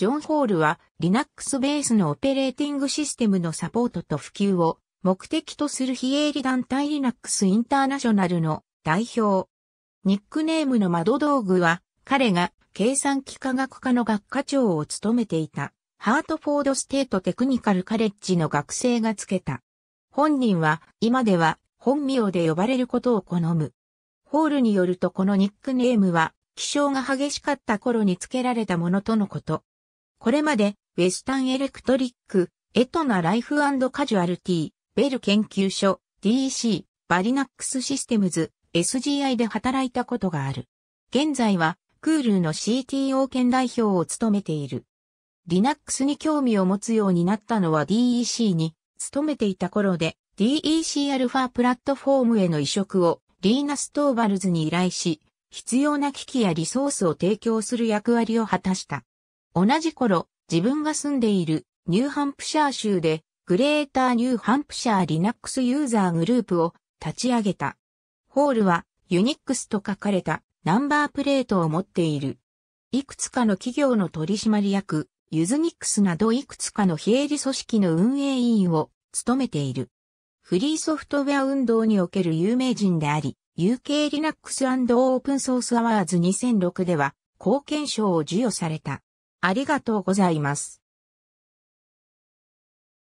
ジョン・ホールは Linux ベースのオペレーティングシステムのサポートと普及を目的とする非営利団体 Linux インターナショナルの代表。ニックネームの窓道具は彼が計算機科学科の学科長を務めていたハートフォードステートテクニカルカレッジの学生がつけた。本人は今では本名で呼ばれることを好む。ホールによるとこのニックネームは気象が激しかった頃につけられたものとのこと。これまで、ウェスタンエレクトリック、エトナライフカジュアルティ、ベル研究所、DEC、バリナックスシステムズ、SGI で働いたことがある。現在は、クールの CTO 兼代表を務めている。Linux に興味を持つようになったのは DEC に勤めていた頃で DEC アルファプラットフォームへの移植をリーナス・トーバルズに依頼し、必要な機器やリソースを提供する役割を果たした。同じ頃、自分が住んでいるニューハンプシャー州でグレーターニューハンプシャーリナックスユーザーグループを立ち上げた。ホールはユニックスと書かれたナンバープレートを持っている。いくつかの企業の取締役、ユズニックスなどいくつかの非営利組織の運営委員を務めている。フリーソフトウェア運動における有名人であり、UK Linux& Open Source Awards 2006では貢献賞を授与された。ありがとうございます。